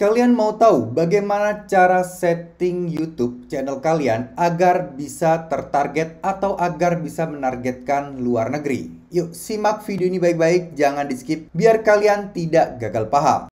Kalian mau tahu bagaimana cara setting YouTube channel kalian agar bisa tertarget atau agar bisa menargetkan luar negeri? Yuk simak video ini baik-baik, jangan di skip biar kalian tidak gagal paham.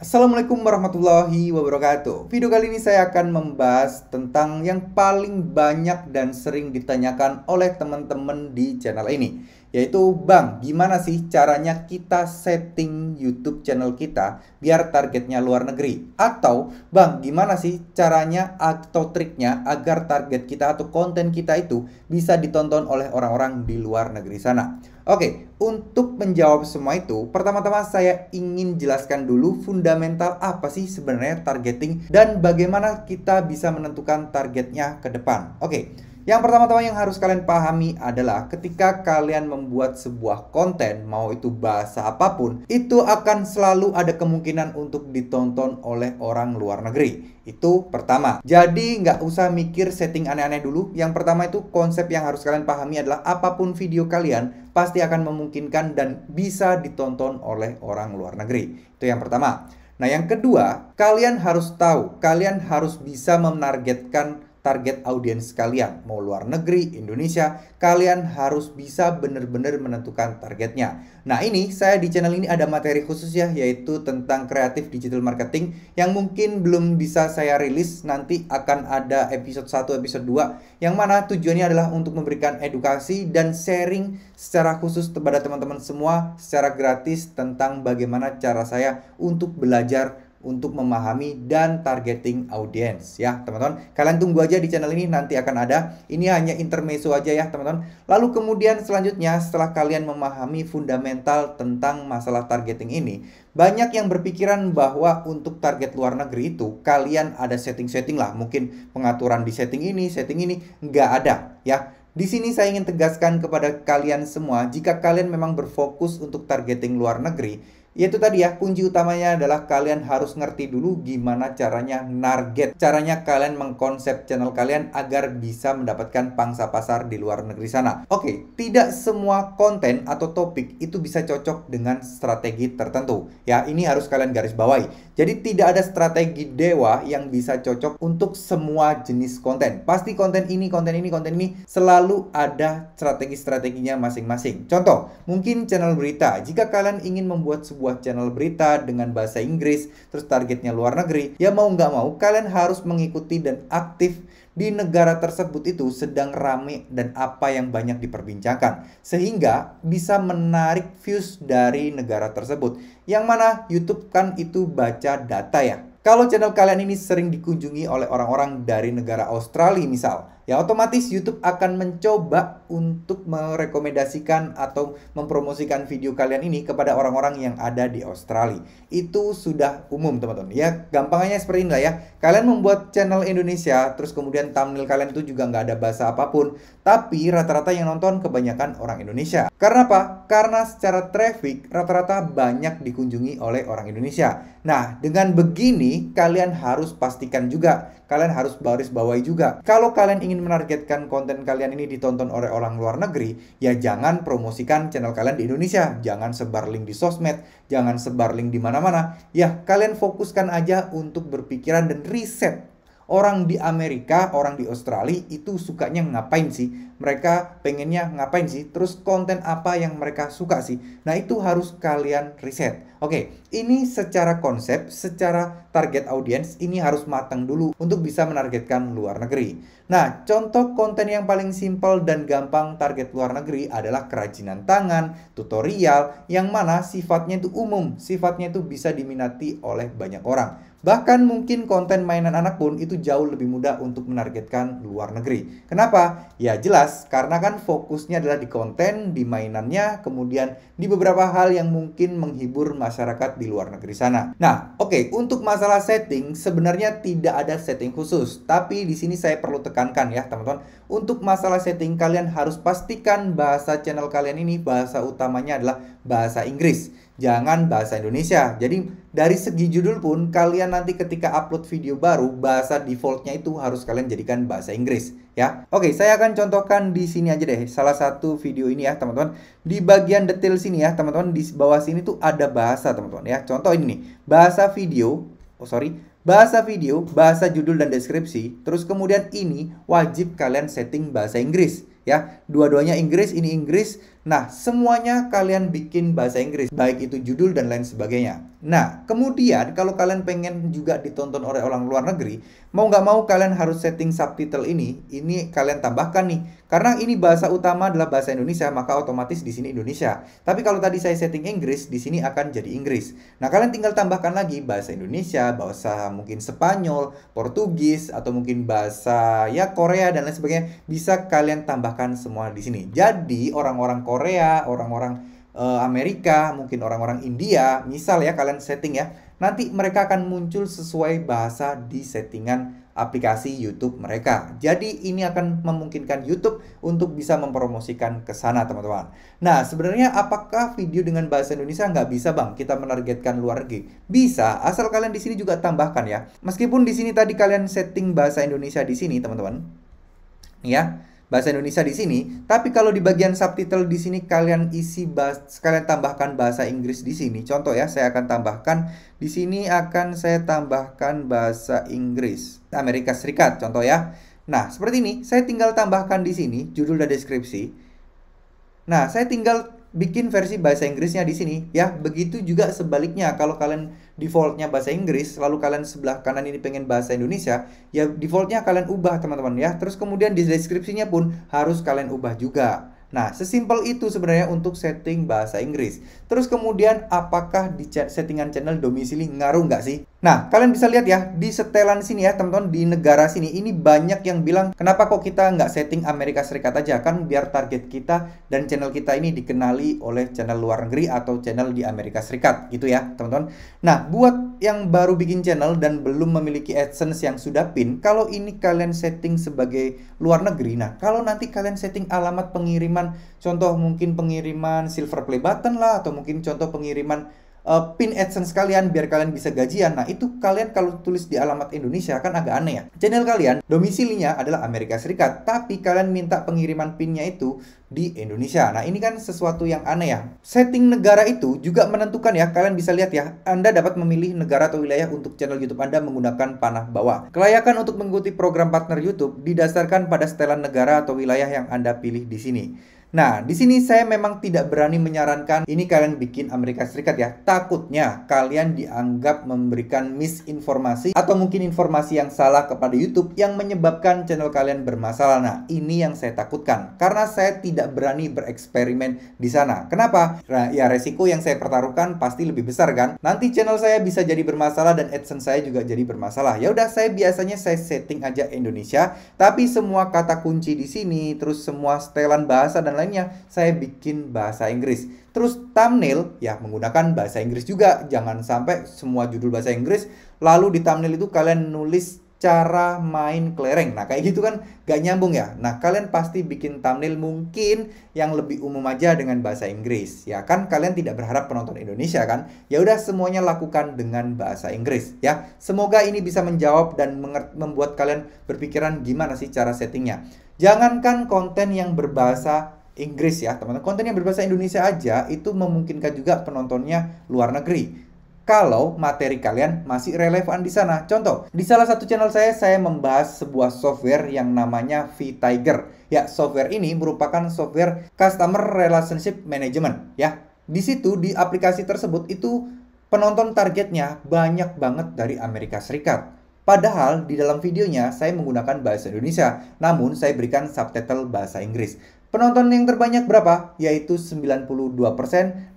Assalamualaikum warahmatullahi wabarakatuh. Video kali ini saya akan membahas tentang yang paling banyak dan sering ditanyakan oleh teman-teman di channel ini yaitu Bang, gimana sih caranya kita setting YouTube channel kita biar targetnya luar negeri? Atau Bang, gimana sih caranya atau triknya agar target kita atau konten kita itu bisa ditonton oleh orang-orang di luar negeri sana? Oke, untuk menjawab semua itu, pertama-tama saya ingin jelaskan dulu fundamental apa sih sebenarnya targeting dan bagaimana kita bisa menentukan targetnya ke depan. Oke, yang pertama-tama yang harus kalian pahami adalah ketika kalian membuat sebuah konten, mau itu bahasa apapun, itu akan selalu ada kemungkinan untuk ditonton oleh orang luar negeri. Itu pertama. Jadi nggak usah mikir setting aneh-aneh dulu. Yang pertama itu konsep yang harus kalian pahami adalah apapun video kalian pasti akan memungkinkan dan bisa ditonton oleh orang luar negeri. Itu yang pertama. Nah, yang kedua, kalian harus tahu, kalian harus bisa menargetkan target audiens kalian. Mau luar negeri, Indonesia, kalian harus bisa benar-benar menentukan targetnya. Nah ini, saya di channel ini ada materi khusus ya, yaitu tentang kreatif digital marketing yang mungkin belum bisa saya rilis, nanti akan ada episode 1, episode 2, yang mana tujuannya adalah untuk memberikan edukasi dan sharing secara khusus kepada teman-teman semua secara gratis tentang bagaimana cara saya untuk belajar untuk memahami dan targeting audience ya teman-teman. Kalian tunggu aja di channel ini nanti akan ada. Ini hanya intermezzo aja ya teman-teman. Lalu kemudian selanjutnya setelah kalian memahami fundamental tentang masalah targeting ini, banyak yang berpikiran bahwa untuk target luar negeri itu kalian ada setting-setting lah, mungkin pengaturan di setting ini, setting ini nggak ada ya. Di sini saya ingin tegaskan kepada kalian semua, jika kalian memang berfokus untuk targeting luar negeri, yaitu tadi ya, kunci utamanya adalah kalian harus ngerti dulu gimana caranya target. Caranya kalian mengkonsep channel kalian agar bisa mendapatkan pangsa pasar di luar negeri sana. Oke, tidak semua konten atau topik itu bisa cocok dengan strategi tertentu. Ya, ini harus kalian garis bawahi. Jadi tidak ada strategi dewa yang bisa cocok untuk semua jenis konten. Pasti konten ini, konten ini, konten ini selalu ada strategi-strateginya masing-masing. Contoh, mungkin channel berita. Jika kalian ingin membuat sebuah sebuah channel berita dengan bahasa Inggris, terus targetnya luar negeri, ya mau nggak mau kalian harus mengikuti dan aktif di negara tersebut itu sedang rame dan apa yang banyak diperbincangkan. Sehingga bisa menarik views dari negara tersebut. Yang mana YouTube kan itu baca data ya. Kalau channel kalian ini sering dikunjungi oleh orang-orang dari negara Australia misal, ya otomatis YouTube akan mencoba untuk merekomendasikan atau mempromosikan video kalian ini kepada orang-orang yang ada di Australia. Itu sudah umum, teman-teman. Ya, gampangnya seperti ini lah ya. Kalian membuat channel Indonesia, terus kemudian thumbnail kalian itu juga nggak ada bahasa apapun, tapi rata-rata yang nonton kebanyakan orang Indonesia. Karena apa? Karena secara traffic rata-rata banyak dikunjungi oleh orang Indonesia. Nah, dengan begini kalian harus pastikan juga kalian harus baris bawahi juga. Kalau kalian ingin menargetkan konten kalian ini ditonton oleh orang luar negeri, ya jangan promosikan channel kalian di Indonesia, jangan sebar link di sosmed, jangan sebar link di mana-mana. Ya, kalian fokuskan aja untuk berpikiran dan riset orang di Amerika, orang di Australia itu sukanya ngapain sih? Mereka pengennya ngapain sih? Terus konten apa yang mereka suka sih? Nah, itu harus kalian riset. Oke, ini secara konsep, secara target audience ini harus matang dulu untuk bisa menargetkan luar negeri. Nah, contoh konten yang paling simpel dan gampang target luar negeri adalah kerajinan tangan, tutorial yang mana sifatnya itu umum, sifatnya itu bisa diminati oleh banyak orang. Bahkan mungkin konten mainan anak pun itu jauh lebih mudah untuk menargetkan luar negeri. Kenapa? Ya jelas, karena kan fokusnya adalah di konten, di mainannya, kemudian di beberapa hal yang mungkin menghibur masyarakat di luar negeri sana. Nah, oke, okay, untuk masalah setting sebenarnya tidak ada setting khusus, tapi di sini saya perlu tekankan ya, teman-teman, untuk masalah setting kalian harus pastikan bahasa channel kalian ini bahasa utamanya adalah bahasa Inggris jangan bahasa Indonesia. Jadi dari segi judul pun kalian nanti ketika upload video baru bahasa defaultnya itu harus kalian jadikan bahasa Inggris ya. Oke, saya akan contohkan di sini aja deh salah satu video ini ya teman-teman. Di bagian detail sini ya teman-teman di bawah sini tuh ada bahasa teman-teman ya. Contoh ini nih bahasa video. Oh sorry, bahasa video, bahasa judul dan deskripsi. Terus kemudian ini wajib kalian setting bahasa Inggris ya. Dua-duanya Inggris, ini Inggris Nah, semuanya kalian bikin bahasa Inggris, baik itu judul dan lain sebagainya. Nah, kemudian kalau kalian pengen juga ditonton oleh orang luar negeri, mau nggak mau kalian harus setting subtitle ini, ini kalian tambahkan nih. Karena ini bahasa utama adalah bahasa Indonesia, maka otomatis di sini Indonesia. Tapi kalau tadi saya setting Inggris, di sini akan jadi Inggris. Nah, kalian tinggal tambahkan lagi bahasa Indonesia, bahasa mungkin Spanyol, Portugis, atau mungkin bahasa ya Korea dan lain sebagainya. Bisa kalian tambahkan semua di sini. Jadi, orang-orang Korea, orang-orang uh, Amerika, mungkin orang-orang India, misal ya kalian setting ya. Nanti mereka akan muncul sesuai bahasa di settingan aplikasi YouTube mereka. Jadi ini akan memungkinkan YouTube untuk bisa mempromosikan ke sana teman-teman. Nah sebenarnya apakah video dengan bahasa Indonesia nggak bisa bang kita menargetkan luar negeri? Bisa, asal kalian di sini juga tambahkan ya. Meskipun di sini tadi kalian setting bahasa Indonesia di sini teman-teman, ya bahasa Indonesia di sini, tapi kalau di bagian subtitle di sini kalian isi bahas, kalian tambahkan bahasa Inggris di sini. Contoh ya, saya akan tambahkan di sini akan saya tambahkan bahasa Inggris Amerika Serikat contoh ya. Nah, seperti ini, saya tinggal tambahkan di sini judul dan deskripsi. Nah, saya tinggal bikin versi bahasa Inggrisnya di sini ya. Begitu juga sebaliknya kalau kalian defaultnya bahasa Inggris, lalu kalian sebelah kanan ini pengen bahasa Indonesia, ya defaultnya kalian ubah teman-teman ya. Terus kemudian di deskripsinya pun harus kalian ubah juga. Nah, sesimpel itu sebenarnya untuk setting bahasa Inggris. Terus kemudian apakah di settingan channel domisili ngaruh nggak sih? Nah, kalian bisa lihat ya, di setelan sini ya, teman-teman, di negara sini, ini banyak yang bilang, kenapa kok kita nggak setting Amerika Serikat aja, kan biar target kita dan channel kita ini dikenali oleh channel luar negeri atau channel di Amerika Serikat, gitu ya, teman-teman. Nah, buat yang baru bikin channel dan belum memiliki AdSense yang sudah pin, kalau ini kalian setting sebagai luar negeri, nah, kalau nanti kalian setting alamat pengiriman, contoh mungkin pengiriman silver play button lah, atau mungkin contoh pengiriman uh, pin AdSense kalian biar kalian bisa gajian. Nah, itu kalian kalau tulis di alamat Indonesia kan agak aneh ya. Channel kalian domisilinya adalah Amerika Serikat, tapi kalian minta pengiriman pinnya itu di Indonesia. Nah, ini kan sesuatu yang aneh ya. Setting negara itu juga menentukan ya, kalian bisa lihat ya, Anda dapat memilih negara atau wilayah untuk channel YouTube Anda menggunakan panah bawah. Kelayakan untuk mengikuti program partner YouTube didasarkan pada setelan negara atau wilayah yang Anda pilih di sini. Nah, di sini saya memang tidak berani menyarankan ini kalian bikin Amerika Serikat ya. Takutnya kalian dianggap memberikan misinformasi atau mungkin informasi yang salah kepada YouTube yang menyebabkan channel kalian bermasalah. Nah, ini yang saya takutkan karena saya tidak berani bereksperimen di sana. Kenapa? Nah, ya resiko yang saya pertaruhkan pasti lebih besar kan. Nanti channel saya bisa jadi bermasalah dan AdSense saya juga jadi bermasalah. Ya udah saya biasanya saya setting aja Indonesia, tapi semua kata kunci di sini, terus semua setelan bahasa dan lainnya saya bikin bahasa Inggris. Terus thumbnail ya menggunakan bahasa Inggris juga. Jangan sampai semua judul bahasa Inggris lalu di thumbnail itu kalian nulis cara main kelereng. Nah, kayak gitu kan gak nyambung ya. Nah, kalian pasti bikin thumbnail mungkin yang lebih umum aja dengan bahasa Inggris. Ya kan kalian tidak berharap penonton Indonesia kan? Ya udah semuanya lakukan dengan bahasa Inggris ya. Semoga ini bisa menjawab dan membuat kalian berpikiran gimana sih cara settingnya. Jangankan konten yang berbahasa Inggris ya teman-teman. Konten yang berbahasa Indonesia aja itu memungkinkan juga penontonnya luar negeri. Kalau materi kalian masih relevan di sana. Contoh, di salah satu channel saya, saya membahas sebuah software yang namanya v Ya, software ini merupakan software Customer Relationship Management. Ya, di situ, di aplikasi tersebut itu penonton targetnya banyak banget dari Amerika Serikat. Padahal di dalam videonya saya menggunakan bahasa Indonesia, namun saya berikan subtitle bahasa Inggris. Penonton yang terbanyak berapa? Yaitu 92%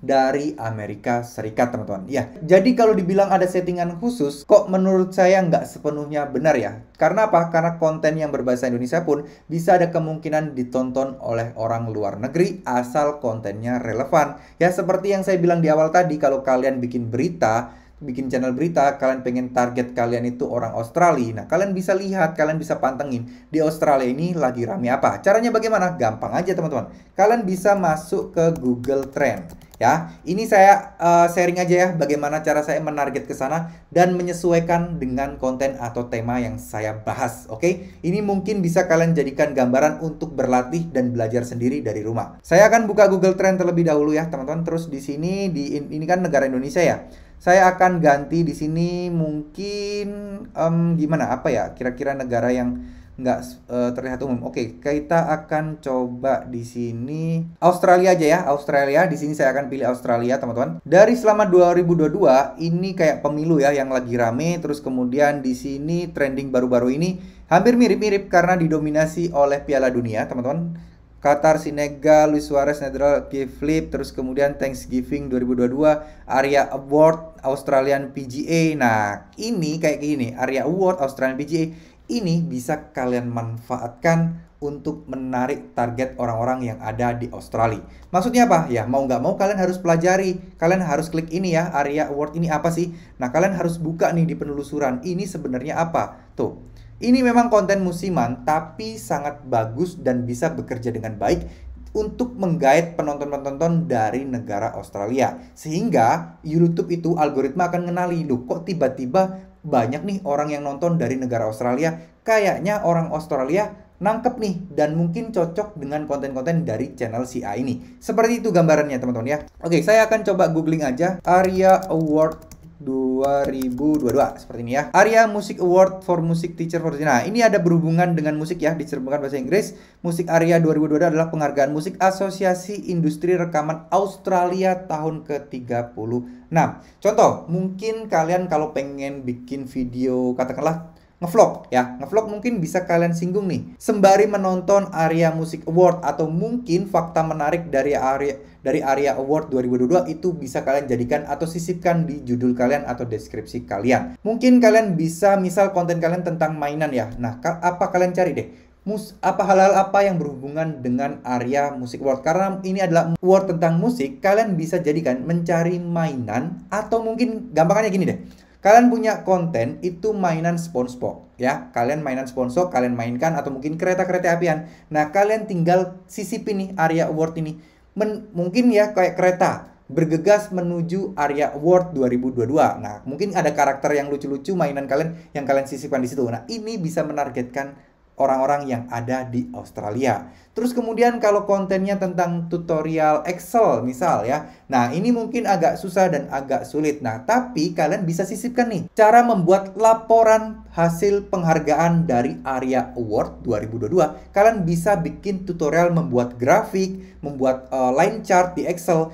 dari Amerika Serikat, teman-teman. Ya, jadi kalau dibilang ada settingan khusus, kok menurut saya nggak sepenuhnya benar ya. Karena apa? Karena konten yang berbahasa Indonesia pun bisa ada kemungkinan ditonton oleh orang luar negeri asal kontennya relevan. Ya, seperti yang saya bilang di awal tadi, kalau kalian bikin berita, bikin channel berita, kalian pengen target kalian itu orang Australia. Nah, kalian bisa lihat, kalian bisa pantengin di Australia ini lagi rame apa. Caranya bagaimana? Gampang aja, teman-teman. Kalian bisa masuk ke Google Trend. Ya, ini saya uh, sharing aja ya bagaimana cara saya menarget ke sana dan menyesuaikan dengan konten atau tema yang saya bahas. Oke, okay? ini mungkin bisa kalian jadikan gambaran untuk berlatih dan belajar sendiri dari rumah. Saya akan buka Google Trend terlebih dahulu ya, teman-teman. Terus di sini di ini kan negara Indonesia ya. Saya akan ganti di sini mungkin um, gimana apa ya kira-kira negara yang nggak uh, terlihat umum. Oke, okay, kita akan coba di sini Australia aja ya. Australia di sini saya akan pilih Australia, teman-teman. Dari selama 2022 ini kayak pemilu ya yang lagi rame terus kemudian di sini trending baru-baru ini hampir mirip-mirip karena didominasi oleh Piala Dunia, teman-teman Qatar, Senegal, Luis Suarez, Netral, Flip, terus kemudian Thanksgiving 2022, Area Award, Australian PGA. Nah, ini kayak gini, Area Award, Australian PGA, ini bisa kalian manfaatkan untuk menarik target orang-orang yang ada di Australia. Maksudnya apa? Ya, mau nggak mau kalian harus pelajari. Kalian harus klik ini ya, area award ini apa sih? Nah, kalian harus buka nih di penelusuran. Ini sebenarnya apa? Tuh, ini memang konten musiman, tapi sangat bagus dan bisa bekerja dengan baik untuk menggait penonton-penonton dari negara Australia. Sehingga YouTube itu algoritma akan mengenali. loh kok tiba-tiba banyak nih orang yang nonton dari negara Australia, kayaknya orang Australia nangkep nih dan mungkin cocok dengan konten-konten dari channel si ini. Seperti itu gambarannya teman-teman ya. Oke, saya akan coba googling aja Area Award 2022 seperti ini ya. Area Music Award for Music Teacher for Nah, ini ada berhubungan dengan musik ya, diserbukan bahasa Inggris. Musik Area 2022 adalah penghargaan musik Asosiasi Industri Rekaman Australia tahun ke-36. Contoh, mungkin kalian kalau pengen bikin video katakanlah ngevlog ya. Ngevlog mungkin bisa kalian singgung nih. Sembari menonton Area Musik Award atau mungkin fakta menarik dari area dari Area Award 2022 itu bisa kalian jadikan atau sisipkan di judul kalian atau deskripsi kalian. Mungkin kalian bisa misal konten kalian tentang mainan ya. Nah, apa kalian cari deh? mus apa halal apa yang berhubungan dengan area musik world karena ini adalah world tentang musik kalian bisa jadikan mencari mainan atau mungkin gampangannya gini deh Kalian punya konten itu mainan SpongeBob ya. Kalian mainan SpongeBob, kalian mainkan atau mungkin kereta-kereta apian. Nah, kalian tinggal sisipin nih area award ini. Men mungkin ya kayak kereta bergegas menuju area award 2022. Nah, mungkin ada karakter yang lucu-lucu mainan kalian yang kalian sisipkan di situ. Nah, ini bisa menargetkan orang-orang yang ada di Australia. Terus kemudian kalau kontennya tentang tutorial Excel misal ya. Nah, ini mungkin agak susah dan agak sulit. Nah, tapi kalian bisa sisipkan nih cara membuat laporan hasil penghargaan dari Area Award 2022. Kalian bisa bikin tutorial membuat grafik, membuat uh, line chart di Excel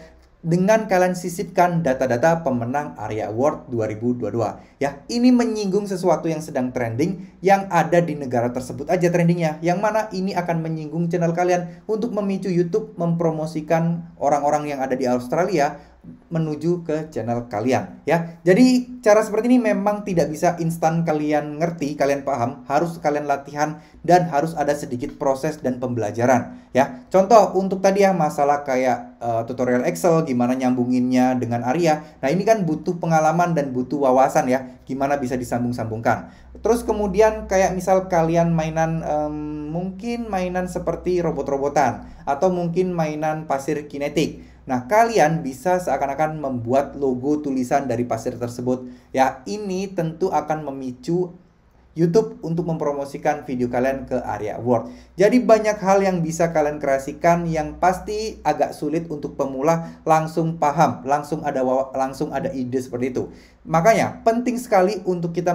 dengan kalian sisipkan data-data pemenang Area Award 2022. Ya, ini menyinggung sesuatu yang sedang trending yang ada di negara tersebut aja trendingnya. Yang mana ini akan menyinggung channel kalian untuk memicu YouTube mempromosikan orang-orang yang ada di Australia menuju ke channel kalian ya. Jadi cara seperti ini memang tidak bisa instan kalian ngerti, kalian paham, harus kalian latihan dan harus ada sedikit proses dan pembelajaran ya. Contoh untuk tadi ya masalah kayak uh, tutorial Excel gimana nyambunginnya dengan Arya. Nah, ini kan butuh pengalaman dan butuh wawasan ya gimana bisa disambung-sambungkan. Terus kemudian kayak misal kalian mainan um, mungkin mainan seperti robot-robotan atau mungkin mainan pasir kinetik Nah, kalian bisa seakan-akan membuat logo tulisan dari pasir tersebut. Ya, ini tentu akan memicu YouTube untuk mempromosikan video kalian ke area Word. Jadi banyak hal yang bisa kalian kreasikan yang pasti agak sulit untuk pemula langsung paham, langsung ada langsung ada ide seperti itu. Makanya penting sekali untuk kita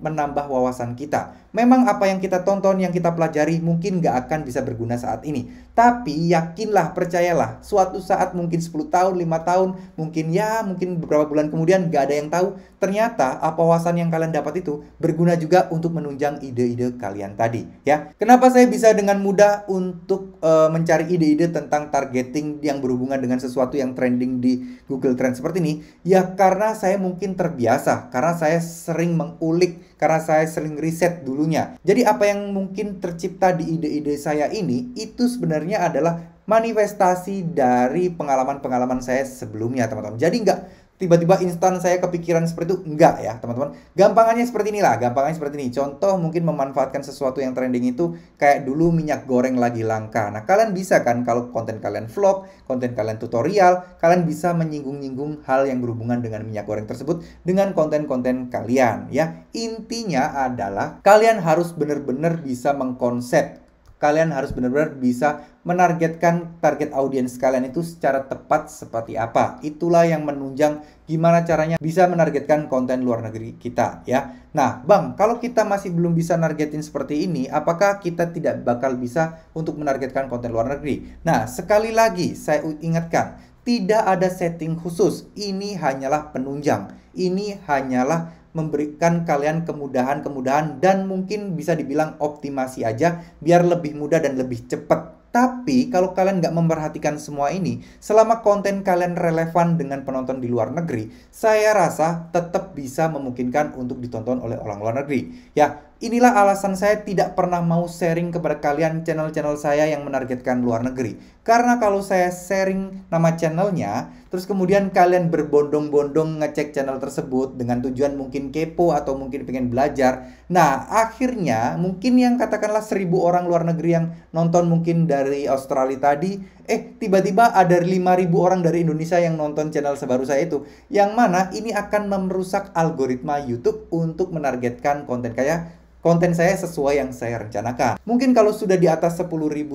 menambah wawasan kita. Memang apa yang kita tonton, yang kita pelajari mungkin nggak akan bisa berguna saat ini. Tapi yakinlah, percayalah, suatu saat mungkin 10 tahun, 5 tahun, mungkin ya, mungkin beberapa bulan kemudian nggak ada yang tahu. Ternyata apa wawasan yang kalian dapat itu berguna juga untuk menunjang ide-ide kalian tadi. ya. Kenapa saya bisa dengan mudah untuk uh, mencari ide-ide tentang targeting yang berhubungan dengan sesuatu yang trending di Google Trends seperti ini? Ya karena saya mungkin ter biasa karena saya sering mengulik, karena saya sering riset dulunya. Jadi apa yang mungkin tercipta di ide-ide saya ini itu sebenarnya adalah manifestasi dari pengalaman-pengalaman saya sebelumnya, teman-teman. Jadi nggak tiba-tiba instan saya kepikiran seperti itu enggak ya teman-teman gampangannya seperti inilah gampangannya seperti ini contoh mungkin memanfaatkan sesuatu yang trending itu kayak dulu minyak goreng lagi langka nah kalian bisa kan kalau konten kalian vlog konten kalian tutorial kalian bisa menyinggung-nyinggung hal yang berhubungan dengan minyak goreng tersebut dengan konten-konten kalian ya intinya adalah kalian harus benar-benar bisa mengkonsep kalian harus benar-benar bisa menargetkan target audiens kalian itu secara tepat seperti apa. Itulah yang menunjang gimana caranya bisa menargetkan konten luar negeri kita ya. Nah, Bang, kalau kita masih belum bisa nargetin seperti ini, apakah kita tidak bakal bisa untuk menargetkan konten luar negeri? Nah, sekali lagi saya ingatkan, tidak ada setting khusus. Ini hanyalah penunjang. Ini hanyalah memberikan kalian kemudahan-kemudahan dan mungkin bisa dibilang optimasi aja biar lebih mudah dan lebih cepat. Tapi kalau kalian nggak memperhatikan semua ini, selama konten kalian relevan dengan penonton di luar negeri, saya rasa tetap bisa memungkinkan untuk ditonton oleh orang luar negeri. Ya, inilah alasan saya tidak pernah mau sharing kepada kalian channel-channel saya yang menargetkan luar negeri. Karena kalau saya sharing nama channelnya, terus kemudian kalian berbondong-bondong ngecek channel tersebut dengan tujuan mungkin kepo atau mungkin pengen belajar. Nah, akhirnya mungkin yang katakanlah seribu orang luar negeri yang nonton mungkin dari Australia tadi, eh tiba-tiba ada lima ribu orang dari Indonesia yang nonton channel sebaru saya itu. Yang mana ini akan merusak algoritma YouTube untuk menargetkan konten kayak konten saya sesuai yang saya rencanakan. Mungkin kalau sudah di atas 10.000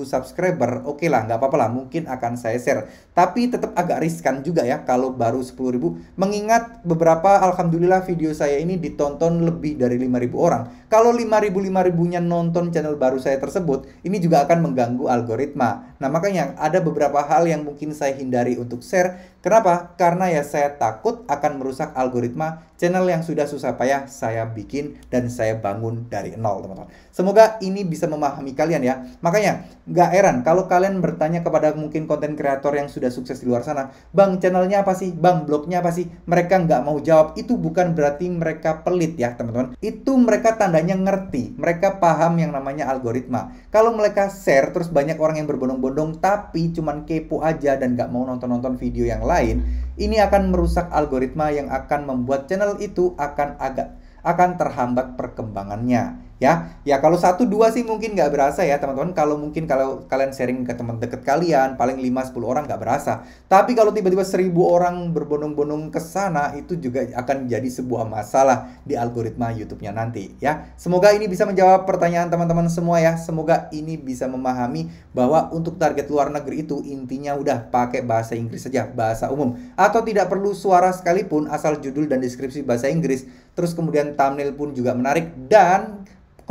subscriber, oke okay lah, nggak apa-apa lah, mungkin akan saya share. Tapi tetap agak riskan juga ya kalau baru 10.000, mengingat beberapa alhamdulillah video saya ini ditonton lebih dari 5.000 orang. Kalau 5.000-5.000-nya nonton channel baru saya tersebut, ini juga akan mengganggu algoritma. Nah, makanya ada beberapa hal yang mungkin saya hindari untuk share Kenapa? Karena ya saya takut akan merusak algoritma channel yang sudah susah payah saya bikin dan saya bangun dari nol, teman-teman. Semoga ini bisa memahami kalian ya. Makanya, nggak heran kalau kalian bertanya kepada mungkin konten kreator yang sudah sukses di luar sana, Bang, channelnya apa sih? Bang, blognya apa sih? Mereka nggak mau jawab. Itu bukan berarti mereka pelit ya, teman-teman. Itu mereka tandanya ngerti. Mereka paham yang namanya algoritma. Kalau mereka share, terus banyak orang yang berbondong-bondong, tapi cuman kepo aja dan nggak mau nonton-nonton video yang lain, ini akan merusak algoritma yang akan membuat channel itu akan agak akan terhambat perkembangannya ya ya kalau satu dua sih mungkin nggak berasa ya teman-teman kalau mungkin kalau kalian sharing ke teman deket kalian paling 5-10 orang nggak berasa tapi kalau tiba-tiba seribu orang berbondong-bondong ke sana itu juga akan jadi sebuah masalah di algoritma YouTube-nya nanti ya semoga ini bisa menjawab pertanyaan teman-teman semua ya semoga ini bisa memahami bahwa untuk target luar negeri itu intinya udah pakai bahasa Inggris saja bahasa umum atau tidak perlu suara sekalipun asal judul dan deskripsi bahasa Inggris terus kemudian thumbnail pun juga menarik dan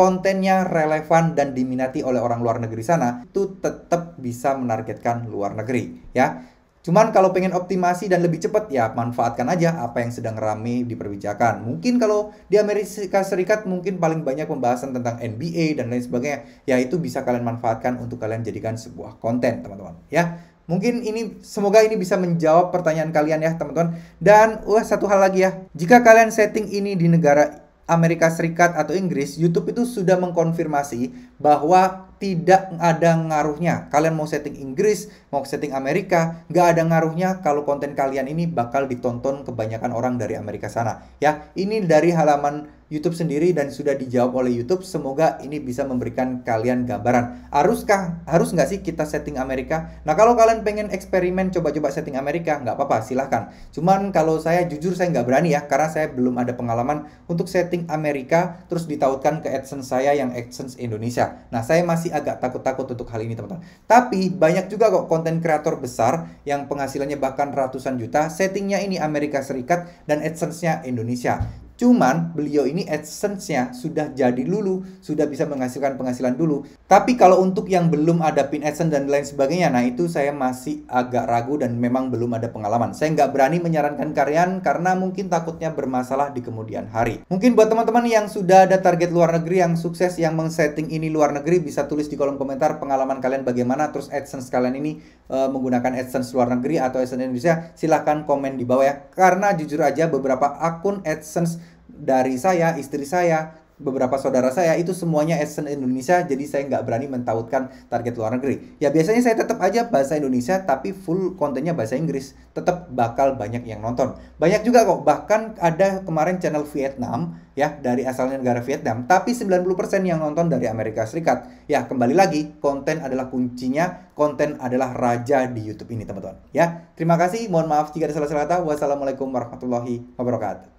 kontennya relevan dan diminati oleh orang luar negeri sana, itu tetap bisa menargetkan luar negeri, ya. Cuman kalau pengen optimasi dan lebih cepat ya manfaatkan aja apa yang sedang rame diperbincangkan. Mungkin kalau di Amerika Serikat mungkin paling banyak pembahasan tentang NBA dan lain sebagainya. Ya itu bisa kalian manfaatkan untuk kalian jadikan sebuah konten teman-teman ya. Mungkin ini semoga ini bisa menjawab pertanyaan kalian ya teman-teman. Dan wah satu hal lagi ya, jika kalian setting ini di negara Amerika Serikat atau Inggris, YouTube itu sudah mengkonfirmasi bahwa tidak ada ngaruhnya. Kalian mau setting Inggris, mau setting Amerika, nggak ada ngaruhnya kalau konten kalian ini bakal ditonton kebanyakan orang dari Amerika sana. Ya, ini dari halaman YouTube sendiri dan sudah dijawab oleh YouTube. Semoga ini bisa memberikan kalian gambaran. Haruskah harus nggak sih kita setting Amerika? Nah kalau kalian pengen eksperimen coba-coba setting Amerika nggak apa-apa silahkan. Cuman kalau saya jujur saya nggak berani ya karena saya belum ada pengalaman untuk setting Amerika terus ditautkan ke AdSense saya yang AdSense Indonesia. Nah saya masih agak takut-takut untuk hal ini teman-teman. Tapi banyak juga kok konten kreator besar yang penghasilannya bahkan ratusan juta settingnya ini Amerika Serikat dan AdSense-nya Indonesia. Cuman beliau ini AdSense-nya sudah jadi dulu, sudah bisa menghasilkan penghasilan dulu. Tapi kalau untuk yang belum ada pin AdSense dan lain sebagainya, nah itu saya masih agak ragu dan memang belum ada pengalaman. Saya nggak berani menyarankan karyan karena mungkin takutnya bermasalah di kemudian hari. Mungkin buat teman-teman yang sudah ada target luar negeri yang sukses yang mengsetting ini luar negeri bisa tulis di kolom komentar pengalaman kalian bagaimana terus AdSense kalian ini e, menggunakan AdSense luar negeri atau AdSense Indonesia silahkan komen di bawah ya karena jujur aja beberapa akun AdSense dari saya, istri saya, beberapa saudara saya itu semuanya esen Indonesia jadi saya nggak berani mentautkan target luar negeri ya biasanya saya tetap aja bahasa Indonesia tapi full kontennya bahasa Inggris tetap bakal banyak yang nonton banyak juga kok bahkan ada kemarin channel Vietnam ya dari asalnya negara Vietnam tapi 90% yang nonton dari Amerika Serikat ya kembali lagi konten adalah kuncinya konten adalah raja di YouTube ini teman-teman ya terima kasih mohon maaf jika ada salah-salah kata wassalamualaikum warahmatullahi wabarakatuh